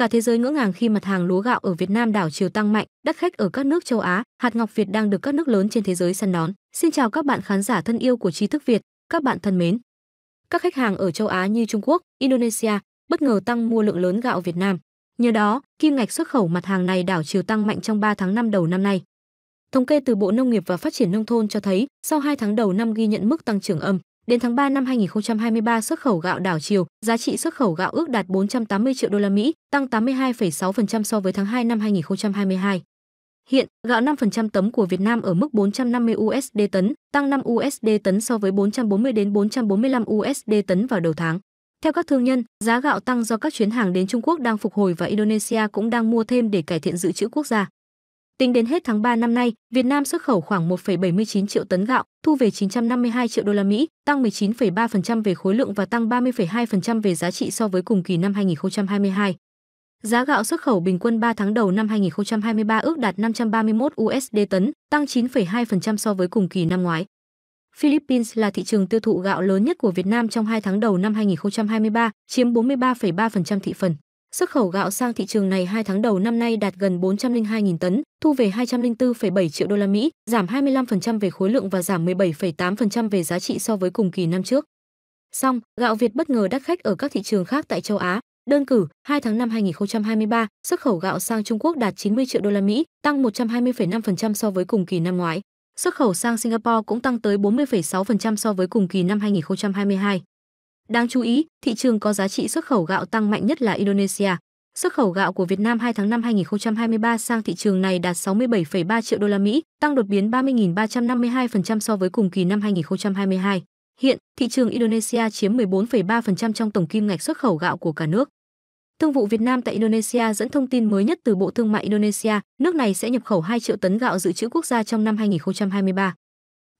Cả thế giới ngỡ ngàng khi mặt hàng lúa gạo ở Việt Nam đảo chiều tăng mạnh, đắt khách ở các nước châu Á, hạt ngọc Việt đang được các nước lớn trên thế giới săn đón. Xin chào các bạn khán giả thân yêu của Trí thức Việt, các bạn thân mến. Các khách hàng ở châu Á như Trung Quốc, Indonesia bất ngờ tăng mua lượng lớn gạo Việt Nam. Nhờ đó, kim ngạch xuất khẩu mặt hàng này đảo chiều tăng mạnh trong 3 tháng năm đầu năm nay. Thống kê từ Bộ Nông nghiệp và Phát triển Nông thôn cho thấy, sau 2 tháng đầu năm ghi nhận mức tăng trưởng âm Đến tháng 3 năm 2023, xuất khẩu gạo đảo chiều, giá trị xuất khẩu gạo ước đạt 480 triệu đô la Mỹ, tăng 82,6% so với tháng 2 năm 2022. Hiện, gạo 5% tấm của Việt Nam ở mức 450 USD tấn, tăng 5 USD tấn so với 440 đến 445 USD tấn vào đầu tháng. Theo các thương nhân, giá gạo tăng do các chuyến hàng đến Trung Quốc đang phục hồi và Indonesia cũng đang mua thêm để cải thiện dự trữ quốc gia. Tính đến hết tháng 3 năm nay, Việt Nam xuất khẩu khoảng 1,79 triệu tấn gạo, thu về 952 triệu đô la Mỹ, tăng 19,3% về khối lượng và tăng 30,2% về giá trị so với cùng kỳ năm 2022. Giá gạo xuất khẩu bình quân 3 tháng đầu năm 2023 ước đạt 531 USD tấn, tăng 9,2% so với cùng kỳ năm ngoái. Philippines là thị trường tiêu thụ gạo lớn nhất của Việt Nam trong 2 tháng đầu năm 2023, chiếm 43,3% thị phần. Xuất khẩu gạo sang thị trường này 2 tháng đầu năm nay đạt gần 402.000 tấn, thu về 204,7 triệu đô la Mỹ, giảm 25% về khối lượng và giảm 17,8% về giá trị so với cùng kỳ năm trước. Song, gạo Việt bất ngờ đắt khách ở các thị trường khác tại châu Á. Đơn cử, 2 tháng năm 2023, xuất khẩu gạo sang Trung Quốc đạt 90 triệu đô la Mỹ, tăng 120,5% so với cùng kỳ năm ngoái. Xuất khẩu sang Singapore cũng tăng tới 40,6% so với cùng kỳ năm 2022. Đáng chú ý, thị trường có giá trị xuất khẩu gạo tăng mạnh nhất là Indonesia. Xuất khẩu gạo của Việt Nam 2 tháng 5 2023 sang thị trường này đạt 67,3 triệu đô la Mỹ, tăng đột biến 30.352% so với cùng kỳ năm 2022. Hiện, thị trường Indonesia chiếm 14,3% trong tổng kim ngạch xuất khẩu gạo của cả nước. Thương vụ Việt Nam tại Indonesia dẫn thông tin mới nhất từ Bộ Thương mại Indonesia, nước này sẽ nhập khẩu 2 triệu tấn gạo dự trữ quốc gia trong năm 2023.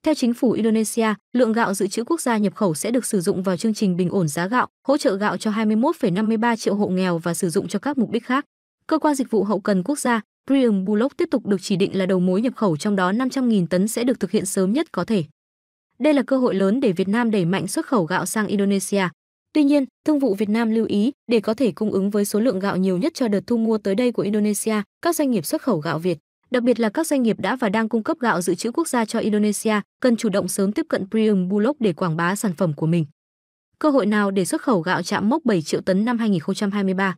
Theo chính phủ Indonesia, lượng gạo dự trữ quốc gia nhập khẩu sẽ được sử dụng vào chương trình bình ổn giá gạo, hỗ trợ gạo cho 21,53 triệu hộ nghèo và sử dụng cho các mục đích khác. Cơ quan dịch vụ hậu cần quốc gia Prium Bulog tiếp tục được chỉ định là đầu mối nhập khẩu trong đó 500.000 tấn sẽ được thực hiện sớm nhất có thể. Đây là cơ hội lớn để Việt Nam đẩy mạnh xuất khẩu gạo sang Indonesia. Tuy nhiên, Thương vụ Việt Nam lưu ý, để có thể cung ứng với số lượng gạo nhiều nhất cho đợt thu mua tới đây của Indonesia, các doanh nghiệp xuất khẩu gạo Việt đặc biệt là các doanh nghiệp đã và đang cung cấp gạo dự trữ quốc gia cho Indonesia, cần chủ động sớm tiếp cận Premium Bulog để quảng bá sản phẩm của mình. Cơ hội nào để xuất khẩu gạo chạm mốc 7 triệu tấn năm 2023?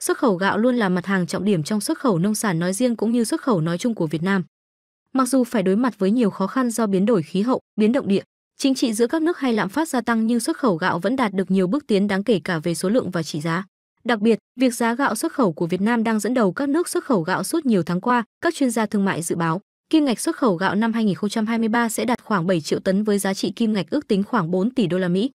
Xuất khẩu gạo luôn là mặt hàng trọng điểm trong xuất khẩu nông sản nói riêng cũng như xuất khẩu nói chung của Việt Nam. Mặc dù phải đối mặt với nhiều khó khăn do biến đổi khí hậu, biến động địa, chính trị giữa các nước hay lạm phát gia tăng nhưng xuất khẩu gạo vẫn đạt được nhiều bước tiến đáng kể cả về số lượng và trị giá. Đặc biệt, Việc giá gạo xuất khẩu của Việt Nam đang dẫn đầu các nước xuất khẩu gạo suốt nhiều tháng qua, các chuyên gia thương mại dự báo, kim ngạch xuất khẩu gạo năm 2023 sẽ đạt khoảng 7 triệu tấn với giá trị kim ngạch ước tính khoảng 4 tỷ đô la Mỹ.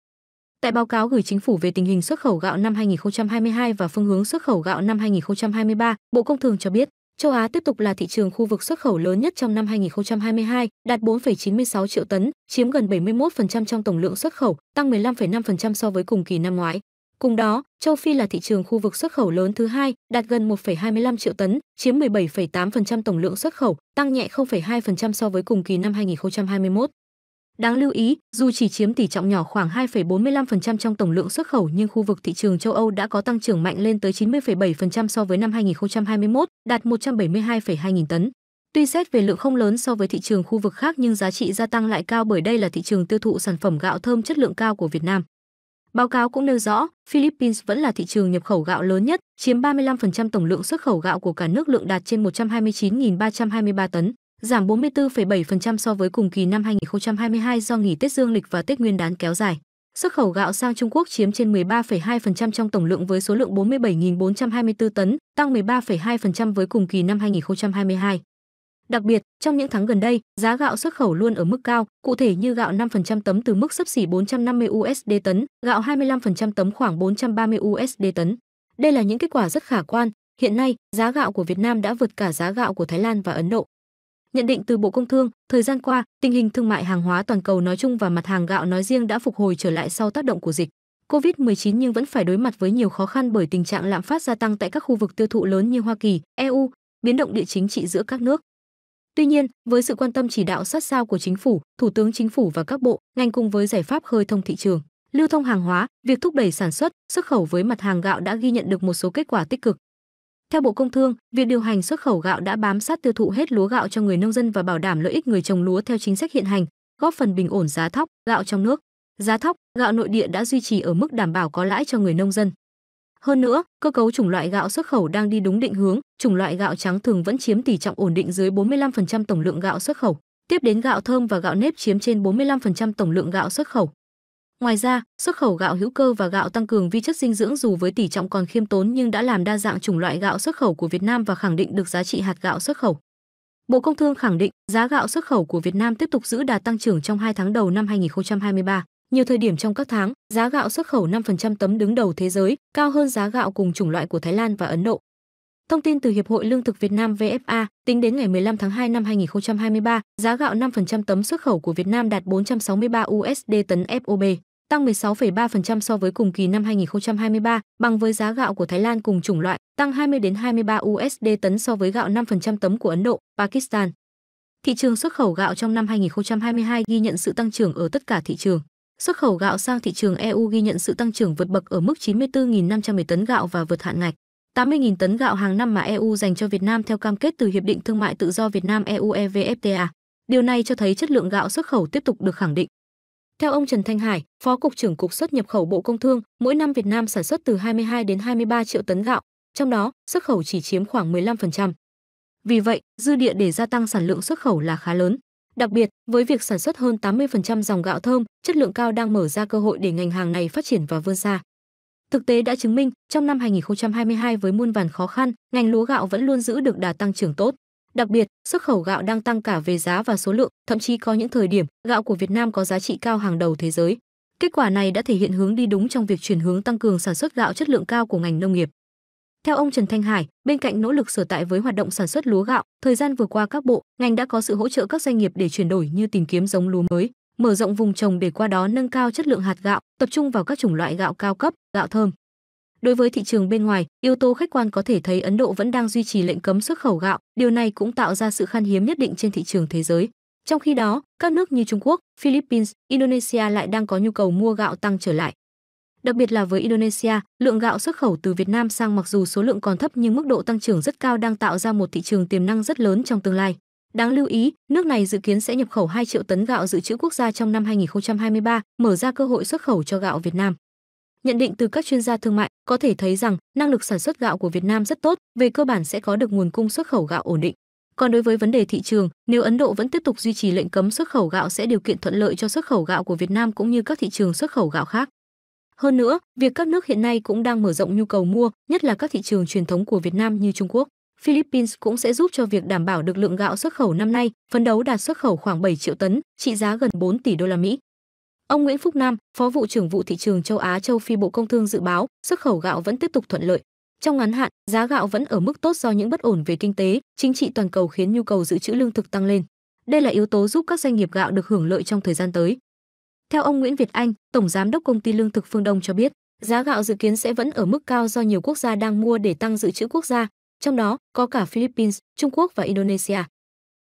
Tại báo cáo gửi chính phủ về tình hình xuất khẩu gạo năm 2022 và phương hướng xuất khẩu gạo năm 2023, Bộ Công Thương cho biết, châu Á tiếp tục là thị trường khu vực xuất khẩu lớn nhất trong năm 2022, đạt 4,96 triệu tấn, chiếm gần 71% trong tổng lượng xuất khẩu, tăng 15,5% so với cùng kỳ năm ngoái. Cùng đó, châu Phi là thị trường khu vực xuất khẩu lớn thứ hai, đạt gần 1,25 triệu tấn, chiếm 17,8% tổng lượng xuất khẩu, tăng nhẹ 0,2% so với cùng kỳ năm 2021. Đáng lưu ý, dù chỉ chiếm tỷ trọng nhỏ khoảng 2,45% trong tổng lượng xuất khẩu nhưng khu vực thị trường châu Âu đã có tăng trưởng mạnh lên tới 90,7% so với năm 2021, đạt 172,2 nghìn tấn. Tuy xét về lượng không lớn so với thị trường khu vực khác nhưng giá trị gia tăng lại cao bởi đây là thị trường tiêu thụ sản phẩm gạo thơm chất lượng cao của Việt Nam. Báo cáo cũng nêu rõ, Philippines vẫn là thị trường nhập khẩu gạo lớn nhất, chiếm 35% tổng lượng xuất khẩu gạo của cả nước lượng đạt trên 129.323 tấn, giảm 44,7% so với cùng kỳ năm 2022 do nghỉ Tết Dương lịch và Tết Nguyên đán kéo dài. Xuất khẩu gạo sang Trung Quốc chiếm trên 13,2% trong tổng lượng với số lượng 47.424 tấn, tăng 13,2% với cùng kỳ năm 2022. Đặc biệt, trong những tháng gần đây, giá gạo xuất khẩu luôn ở mức cao, cụ thể như gạo 5% tấm từ mức sấp xỉ 450 USD tấn, gạo 25% tấm khoảng 430 USD tấn. Đây là những kết quả rất khả quan. Hiện nay, giá gạo của Việt Nam đã vượt cả giá gạo của Thái Lan và Ấn Độ. Nhận định từ Bộ Công Thương, thời gian qua, tình hình thương mại hàng hóa toàn cầu nói chung và mặt hàng gạo nói riêng đã phục hồi trở lại sau tác động của dịch COVID-19 nhưng vẫn phải đối mặt với nhiều khó khăn bởi tình trạng lạm phát gia tăng tại các khu vực tiêu thụ lớn như Hoa Kỳ, EU, biến động địa chính trị giữa các nước. Tuy nhiên, với sự quan tâm chỉ đạo sát sao của chính phủ, thủ tướng chính phủ và các bộ, ngành cùng với giải pháp khơi thông thị trường, lưu thông hàng hóa, việc thúc đẩy sản xuất, xuất khẩu với mặt hàng gạo đã ghi nhận được một số kết quả tích cực. Theo Bộ Công Thương, việc điều hành xuất khẩu gạo đã bám sát tiêu thụ hết lúa gạo cho người nông dân và bảo đảm lợi ích người trồng lúa theo chính sách hiện hành, góp phần bình ổn giá thóc, gạo trong nước. Giá thóc, gạo nội địa đã duy trì ở mức đảm bảo có lãi cho người nông dân. Hơn nữa, cơ cấu chủng loại gạo xuất khẩu đang đi đúng định hướng, chủng loại gạo trắng thường vẫn chiếm tỷ trọng ổn định dưới 45% tổng lượng gạo xuất khẩu, tiếp đến gạo thơm và gạo nếp chiếm trên 45% tổng lượng gạo xuất khẩu. Ngoài ra, xuất khẩu gạo hữu cơ và gạo tăng cường vi chất dinh dưỡng dù với tỷ trọng còn khiêm tốn nhưng đã làm đa dạng chủng loại gạo xuất khẩu của Việt Nam và khẳng định được giá trị hạt gạo xuất khẩu. Bộ Công Thương khẳng định giá gạo xuất khẩu của Việt Nam tiếp tục giữ đà tăng trưởng trong 2 tháng đầu năm 2023. Nhiều thời điểm trong các tháng, giá gạo xuất khẩu 5% tấm đứng đầu thế giới, cao hơn giá gạo cùng chủng loại của Thái Lan và Ấn Độ. Thông tin từ Hiệp hội Lương thực Việt Nam VFA, tính đến ngày 15 tháng 2 năm 2023, giá gạo 5% tấm xuất khẩu của Việt Nam đạt 463 USD tấn FOB, tăng 16,3% so với cùng kỳ năm 2023, bằng với giá gạo của Thái Lan cùng chủng loại, tăng 20 đến 23 USD tấn so với gạo 5% tấm của Ấn Độ, Pakistan. Thị trường xuất khẩu gạo trong năm 2022 ghi nhận sự tăng trưởng ở tất cả thị trường. Xuất khẩu gạo sang thị trường EU ghi nhận sự tăng trưởng vượt bậc ở mức 94.510 tấn gạo và vượt hạn ngạch. 80.000 tấn gạo hàng năm mà EU dành cho Việt Nam theo cam kết từ Hiệp định Thương mại Tự do Việt Nam EU EVFTA. Điều này cho thấy chất lượng gạo xuất khẩu tiếp tục được khẳng định. Theo ông Trần Thanh Hải, Phó Cục trưởng Cục xuất nhập khẩu Bộ Công Thương, mỗi năm Việt Nam sản xuất từ 22 đến 23 triệu tấn gạo, trong đó xuất khẩu chỉ chiếm khoảng 15%. Vì vậy, dư địa để gia tăng sản lượng xuất khẩu là khá lớn. Đặc biệt, với việc sản xuất hơn 80% dòng gạo thơm, chất lượng cao đang mở ra cơ hội để ngành hàng này phát triển và vươn xa. Thực tế đã chứng minh, trong năm 2022 với muôn vàn khó khăn, ngành lúa gạo vẫn luôn giữ được đà tăng trưởng tốt. Đặc biệt, xuất khẩu gạo đang tăng cả về giá và số lượng, thậm chí có những thời điểm, gạo của Việt Nam có giá trị cao hàng đầu thế giới. Kết quả này đã thể hiện hướng đi đúng trong việc chuyển hướng tăng cường sản xuất gạo chất lượng cao của ngành nông nghiệp. Theo ông Trần Thanh Hải, bên cạnh nỗ lực sở tại với hoạt động sản xuất lúa gạo, thời gian vừa qua các bộ, ngành đã có sự hỗ trợ các doanh nghiệp để chuyển đổi như tìm kiếm giống lúa mới, mở rộng vùng trồng để qua đó nâng cao chất lượng hạt gạo, tập trung vào các chủng loại gạo cao cấp, gạo thơm. Đối với thị trường bên ngoài, yếu tố khách quan có thể thấy Ấn Độ vẫn đang duy trì lệnh cấm xuất khẩu gạo, điều này cũng tạo ra sự khan hiếm nhất định trên thị trường thế giới. Trong khi đó, các nước như Trung Quốc, Philippines, Indonesia lại đang có nhu cầu mua gạo tăng trở lại. Đặc biệt là với Indonesia, lượng gạo xuất khẩu từ Việt Nam sang mặc dù số lượng còn thấp nhưng mức độ tăng trưởng rất cao đang tạo ra một thị trường tiềm năng rất lớn trong tương lai. Đáng lưu ý, nước này dự kiến sẽ nhập khẩu 2 triệu tấn gạo dự trữ quốc gia trong năm 2023, mở ra cơ hội xuất khẩu cho gạo Việt Nam. Nhận định từ các chuyên gia thương mại có thể thấy rằng năng lực sản xuất gạo của Việt Nam rất tốt, về cơ bản sẽ có được nguồn cung xuất khẩu gạo ổn định. Còn đối với vấn đề thị trường, nếu Ấn Độ vẫn tiếp tục duy trì lệnh cấm xuất khẩu gạo sẽ điều kiện thuận lợi cho xuất khẩu gạo của Việt Nam cũng như các thị trường xuất khẩu gạo khác. Hơn nữa, việc các nước hiện nay cũng đang mở rộng nhu cầu mua, nhất là các thị trường truyền thống của Việt Nam như Trung Quốc. Philippines cũng sẽ giúp cho việc đảm bảo được lượng gạo xuất khẩu năm nay, phấn đấu đạt xuất khẩu khoảng 7 triệu tấn, trị giá gần 4 tỷ đô la Mỹ. Ông Nguyễn Phúc Nam, Phó vụ trưởng vụ thị trường châu Á châu Phi Bộ Công Thương dự báo, xuất khẩu gạo vẫn tiếp tục thuận lợi. Trong ngắn hạn, giá gạo vẫn ở mức tốt do những bất ổn về kinh tế, chính trị toàn cầu khiến nhu cầu dự trữ lương thực tăng lên. Đây là yếu tố giúp các doanh nghiệp gạo được hưởng lợi trong thời gian tới. Theo ông Nguyễn Việt Anh, Tổng Giám đốc Công ty Lương thực Phương Đông cho biết, giá gạo dự kiến sẽ vẫn ở mức cao do nhiều quốc gia đang mua để tăng dự trữ quốc gia, trong đó có cả Philippines, Trung Quốc và Indonesia.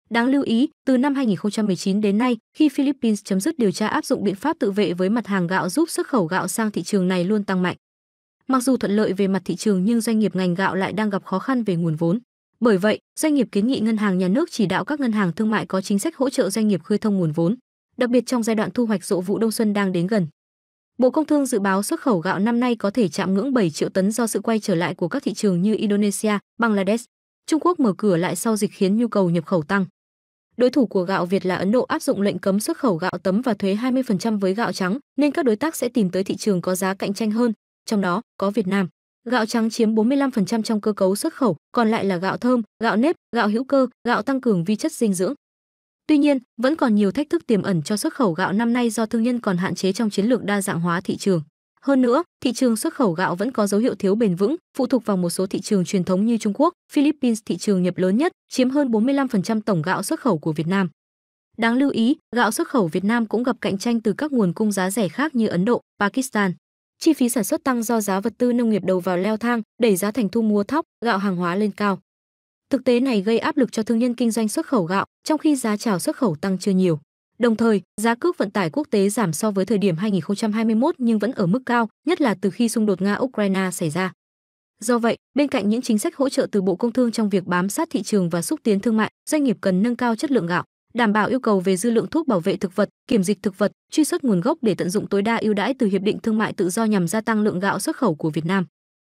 Đáng lưu ý, từ năm 2019 đến nay, khi Philippines chấm dứt điều tra áp dụng biện pháp tự vệ với mặt hàng gạo giúp xuất khẩu gạo sang thị trường này luôn tăng mạnh. Mặc dù thuận lợi về mặt thị trường nhưng doanh nghiệp ngành gạo lại đang gặp khó khăn về nguồn vốn. Bởi vậy, doanh nghiệp kiến nghị ngân hàng nhà nước chỉ đạo các ngân hàng thương mại có chính sách hỗ trợ doanh nghiệp khơi thông nguồn vốn đặc biệt trong giai đoạn thu hoạch rộ vụ đông xuân đang đến gần. Bộ Công Thương dự báo xuất khẩu gạo năm nay có thể chạm ngưỡng 7 triệu tấn do sự quay trở lại của các thị trường như Indonesia, Bangladesh, Trung Quốc mở cửa lại sau dịch khiến nhu cầu nhập khẩu tăng. Đối thủ của gạo Việt là Ấn Độ áp dụng lệnh cấm xuất khẩu gạo tấm và thuế 20% với gạo trắng, nên các đối tác sẽ tìm tới thị trường có giá cạnh tranh hơn, trong đó có Việt Nam. Gạo trắng chiếm 45% trong cơ cấu xuất khẩu, còn lại là gạo thơm, gạo nếp, gạo hữu cơ, gạo tăng cường vi chất dinh dưỡng. Tuy nhiên, vẫn còn nhiều thách thức tiềm ẩn cho xuất khẩu gạo năm nay do thương nhân còn hạn chế trong chiến lược đa dạng hóa thị trường. Hơn nữa, thị trường xuất khẩu gạo vẫn có dấu hiệu thiếu bền vững, phụ thuộc vào một số thị trường truyền thống như Trung Quốc, Philippines thị trường nhập lớn nhất, chiếm hơn 45% tổng gạo xuất khẩu của Việt Nam. Đáng lưu ý, gạo xuất khẩu Việt Nam cũng gặp cạnh tranh từ các nguồn cung giá rẻ khác như Ấn Độ, Pakistan. Chi phí sản xuất tăng do giá vật tư nông nghiệp đầu vào leo thang, đẩy giá thành thu mua thóc, gạo hàng hóa lên cao. Thực tế này gây áp lực cho thương nhân kinh doanh xuất khẩu gạo, trong khi giá chào xuất khẩu tăng chưa nhiều. Đồng thời, giá cước vận tải quốc tế giảm so với thời điểm 2021 nhưng vẫn ở mức cao, nhất là từ khi xung đột Nga-Ukraine xảy ra. Do vậy, bên cạnh những chính sách hỗ trợ từ Bộ Công Thương trong việc bám sát thị trường và xúc tiến thương mại, doanh nghiệp cần nâng cao chất lượng gạo, đảm bảo yêu cầu về dư lượng thuốc bảo vệ thực vật, kiểm dịch thực vật, truy xuất nguồn gốc để tận dụng tối đa ưu đãi từ hiệp định thương mại tự do nhằm gia tăng lượng gạo xuất khẩu của Việt Nam.